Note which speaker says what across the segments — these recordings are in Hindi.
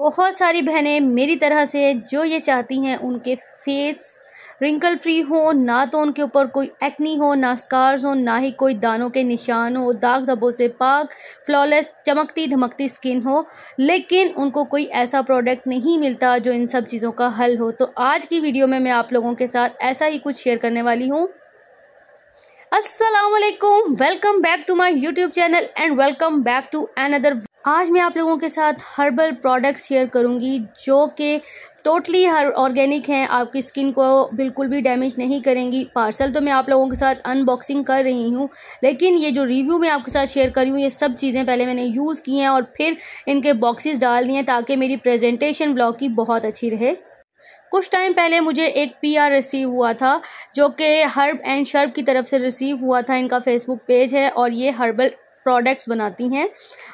Speaker 1: बहुत सारी बहनें मेरी तरह से जो ये चाहती हैं उनके फेस रिंकल फ्री हो ना तो उनके ऊपर कोई एक्नी हो ना स्कार्स हो ना ही कोई दानों के निशान हो दाग धब्बों से पाक फ्लॉलेस चमकती धमकती स्किन हो लेकिन उनको कोई ऐसा प्रोडक्ट नहीं मिलता जो इन सब चीज़ों का हल हो तो आज की वीडियो में मैं आप लोगों के साथ ऐसा ही कुछ शेयर करने वाली हूँ असलम welcome back to my YouTube channel and welcome back to another आज मैं आप लोगों के साथ हर्बल प्रोडक्ट्स शेयर करूंगी जो कि टोटली हर ऑर्गेनिक हैं आपकी स्किन को बिल्कुल भी डैमेज नहीं करेंगी पार्सल तो मैं आप लोगों के साथ अनबॉक्सिंग कर रही हूँ लेकिन ये जो रिव्यू मैं आपके साथ शेयर करी हूँ ये सब चीज़ें पहले मैंने यूज़ की हैं और फिर इनके बॉक्सेस डाल दिए ताकि मेरी प्रेजेंटेशन ब्लॉग की बहुत अच्छी रहे कुछ टाइम पहले मुझे एक पीआर रिसीव हुआ था जो कि हर्ब एंड शर्ब की तरफ से रिसीव हुआ था इनका फेसबुक पेज है और ये हर्बल प्रोडक्ट्स बनाती हैं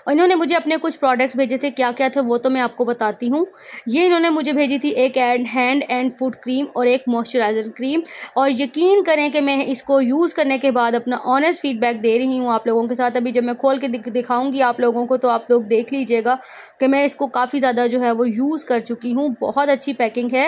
Speaker 1: और इन्होंने मुझे अपने कुछ प्रोडक्ट्स भेजे थे क्या क्या थे वो तो मैं आपको बताती हूँ ये इन्होंने मुझे भेजी थी एक and hand and foot cream और एक मॉइस्चराइज़र क्रीम और यकीन करें कि मैं इसको यूज़ करने के बाद अपना ऑनेस्ट फीडबैक दे रही हूँ आप लोगों के साथ अभी जब मैं खोल के दिखाऊँगी आप लोगों को तो आप लोग देख लीजिएगा कि मैं इसको काफ़ी ज़्यादा जो है वो यूज़ कर चुकी हूँ बहुत अच्छी पैकिंग है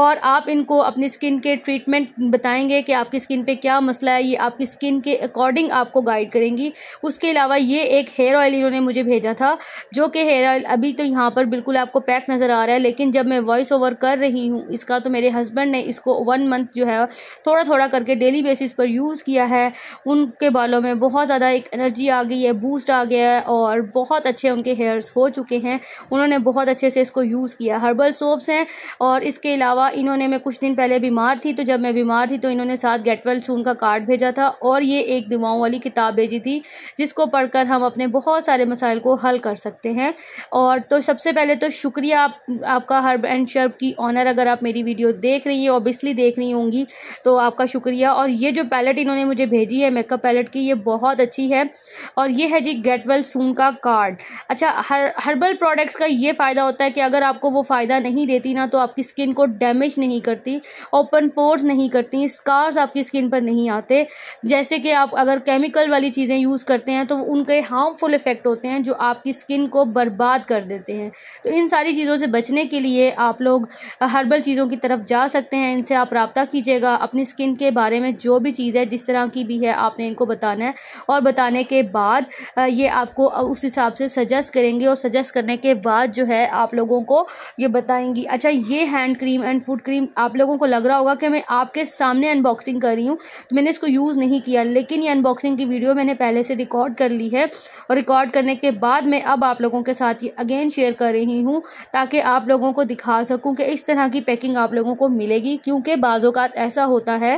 Speaker 1: और आप इनको अपनी स्किन के ट्रीटमेंट बताएंगे कि आपकी स्किन पे क्या मसला है ये आपकी स्किन के अकॉर्डिंग आपको गाइड करेंगी उसके अलावा अलावा ये एक हेयर ऑयल इन्होंने मुझे भेजा था जो कि हेयर ऑयल अभी तो यहाँ पर बिल्कुल आपको पैक नज़र आ रहा है लेकिन जब मैं वॉइस ओवर कर रही हूँ इसका तो मेरे हस्बैंड ने इसको वन मंथ जो है थोड़ा थोड़ा करके डेली बेसिस पर यूज़ किया है उनके बालों में बहुत ज़्यादा एक एनर्जी आ गई है बूस्ट आ गया है और बहुत अच्छे उनके हेयर्स हो चुके हैं उन्होंने बहुत अच्छे से इसको यूज़ किया हर्बल सोप्स हैं और इसके अलावा इन्होंने मैं कुछ दिन पहले बीमार थी तो जब मैं बीमार थी तो इन्होंने साथ गेट सून का कार्ड भेजा था और ये एक दुआओं वाली किताब भेजी थी जिसको को पढ़कर हम अपने बहुत सारे मसाइल को हल कर सकते हैं और तो सबसे पहले तो शुक्रिया आप आपका हर्ब एंड शर्ब की ऑनर अगर आप मेरी वीडियो देख रही है ऑब्वियसली देख रही होंगी तो आपका शुक्रिया और ये जो पैलेट इन्होंने मुझे भेजी है मेकअप पैलेट की ये बहुत अच्छी है और ये है जी गेट वेल सून का कार्ड अच्छा हर हर्बल प्रोडक्ट्स का ये फ़ायदा होता है कि अगर आपको वो फ़ायदा नहीं देती ना तो आपकी स्किन को डैमेज नहीं करती ओपन पोर्स नहीं करती स्कार्स आपकी स्किन पर नहीं आते जैसे कि आप अगर केमिकल वाली चीज़ें यूज़ करते हैं तो तो उनके हार्मफुल इफ़ेक्ट होते हैं जो आपकी स्किन को बर्बाद कर देते हैं तो इन सारी चीज़ों से बचने के लिए आप लोग हर्बल चीज़ों की तरफ जा सकते हैं इनसे आप रबता कीजिएगा अपनी स्किन के बारे में जो भी चीज़ है जिस तरह की भी है आपने इनको बताना है और बताने के बाद ये आपको उस हिसाब से सजेस्ट करेंगे और सजेस्ट करने के बाद जो है आप लोगों को ये बताएंगी अच्छा ये hand cream and foot cream आप लोगों को लग रहा होगा कि मैं आपके सामने अनबॉक्सिंग कर रही हूँ तो मैंने इसको यूज़ नहीं किया लेकिन ये अनबॉक्सिंग की वीडियो मैंने पहले से रिकॉर्ड कर कर ली है और रिकॉर्ड करने के बाद मैं अब आप लोगों के साथ ये अगेन शेयर कर रही हूँ ताकि आप लोगों को दिखा सकूँ कि इस तरह की पैकिंग आप लोगों को मिलेगी क्योंकि बाज़ात ऐसा होता है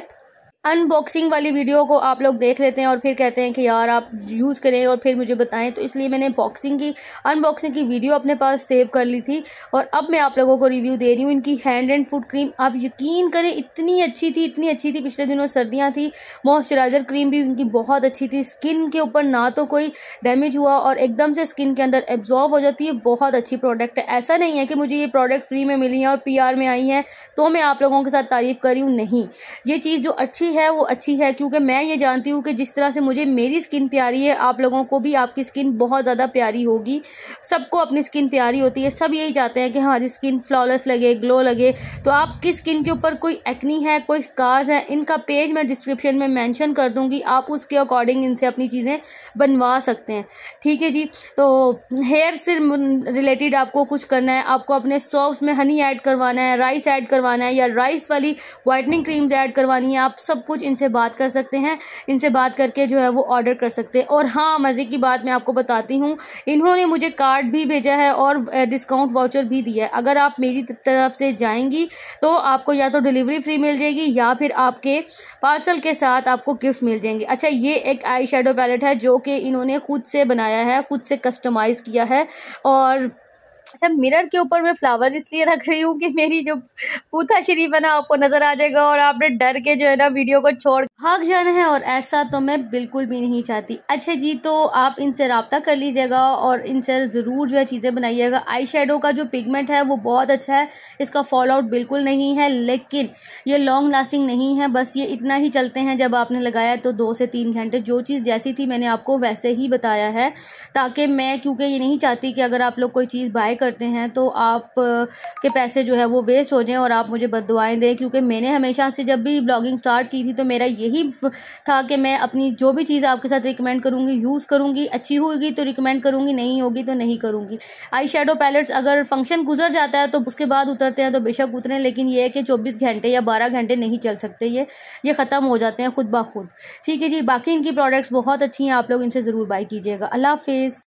Speaker 1: अनबॉक्सिंग वाली वीडियो को आप लोग देख लेते हैं और फिर कहते हैं कि यार आप यूज़ करें और फिर मुझे बताएं तो इसलिए मैंने बॉक्सिंग की अनबॉक्सिंग की वीडियो अपने पास सेव कर ली थी और अब मैं आप लोगों को रिव्यू दे रही हूँ इनकी हैंड एंड फुट क्रीम आप यकीन करें इतनी अच्छी थी इतनी अच्छी थी पिछले दिनों सर्दियाँ थी मॉइस्चराइज़र क्रीम भी इनकी बहुत अच्छी थी स्किन के ऊपर ना तो कोई डैमेज हुआ और एकदम से स्किन के अंदर एब्जॉर्व हो जाती है बहुत अच्छी प्रोडक्ट है ऐसा नहीं है कि मुझे ये प्रोडक्ट फ्री में मिली है और पी में आई है तो मैं आप लोगों के साथ तारीफ़ करी हूँ नहीं ये चीज़ जो अच्छी है वो अच्छी है क्योंकि मैं ये जानती हूँ कि जिस तरह से मुझे मेरी स्किन प्यारी है आप लोगों को भी आपकी स्किन बहुत ज़्यादा प्यारी होगी सबको अपनी स्किन प्यारी होती है सब यही चाहते हैं कि हमारी स्किन फ्लॉलेस लगे ग्लो लगे तो आपकी स्किन के ऊपर कोई एक्नी है कोई स्कार्स है इनका पेज मैं डिस्क्रिप्शन में मैंशन कर दूँगी आप उसके अकॉर्डिंग इनसे अपनी चीज़ें बनवा सकते हैं ठीक है जी तो हेयर से रिलेटेड आपको कुछ करना है आपको अपने सॉप्स में हनी ऐड करवाना है राइस ऐड करवाना है या राइस वाली वाइटनिंग क्रीम्स ऐड करवानी है आप सब सब कुछ इनसे बात कर सकते हैं इनसे बात करके जो है वो ऑर्डर कर सकते हैं और हाँ मज़े की बात मैं आपको बताती हूँ इन्होंने मुझे कार्ड भी भेजा है और डिस्काउंट वाउचर भी दिया है अगर आप मेरी तरफ से जाएंगी तो आपको या तो डिलीवरी फ्री मिल जाएगी या फिर आपके पार्सल के साथ आपको गिफ्ट मिल जाएंगे अच्छा ये एक आई शेडो पैलेट है जो कि इन्होंने खुद से बनाया है खुद से कस्टमाइज़ किया है और अच्छा मिरर के ऊपर मैं फ्लावर इसलिए रख रही हूँ कि मेरी जो पूथा शरीफ है ना आपको नज़र आ जाएगा और आपने डर के जो है ना वीडियो को छोड़ भाग जाना है और ऐसा तो मैं बिल्कुल भी नहीं चाहती अच्छा जी तो आप इनसे रबता कर लीजिएगा और इनसे ज़रूर जो है चीज़ें बनाइएगा आई शेडो का जो पिगमेंट है वो बहुत अच्छा है इसका फॉल आउट बिल्कुल नहीं है लेकिन ये लॉन्ग लास्टिंग नहीं है बस ये इतना ही चलते हैं जब आपने लगाया तो दो से तीन घंटे जो चीज़ जैसी थी मैंने आपको वैसे ही बताया है ताकि मैं क्योंकि ये नहीं चाहती कि अगर आप लोग कोई चीज़ बाय करते हैं तो आप के पैसे जो है वो वेस्ट हो जाएँ और आप मुझे बद दें क्योंकि मैंने हमेशा से जब भी ब्लॉगिंग स्टार्ट की थी तो मेरा यही यही था कि मैं अपनी जो भी चीज़ आपके साथ रिकमेंड करूँगी यूज़ करूँगी अच्छी होगी तो रिकमेंड करूँगी नहीं होगी तो नहीं करूँगी आई शेडो पैलेट्स अगर फंक्शन गुजर जाता है तो उसके बाद उतरते हैं तो बेशक उतरें लेकिन ये है कि चौबीस घंटे या बारह घंटे नहीं चल सकते ये ये ख़त्म हो जाते हैं खुद ब खुद ठीक है जी बाकी इनकी प्रोडक्ट्स बहुत अच्छी हैं आप लोग इनसे ज़रूर बाई कीजिएगा अल्लाह हाफिज़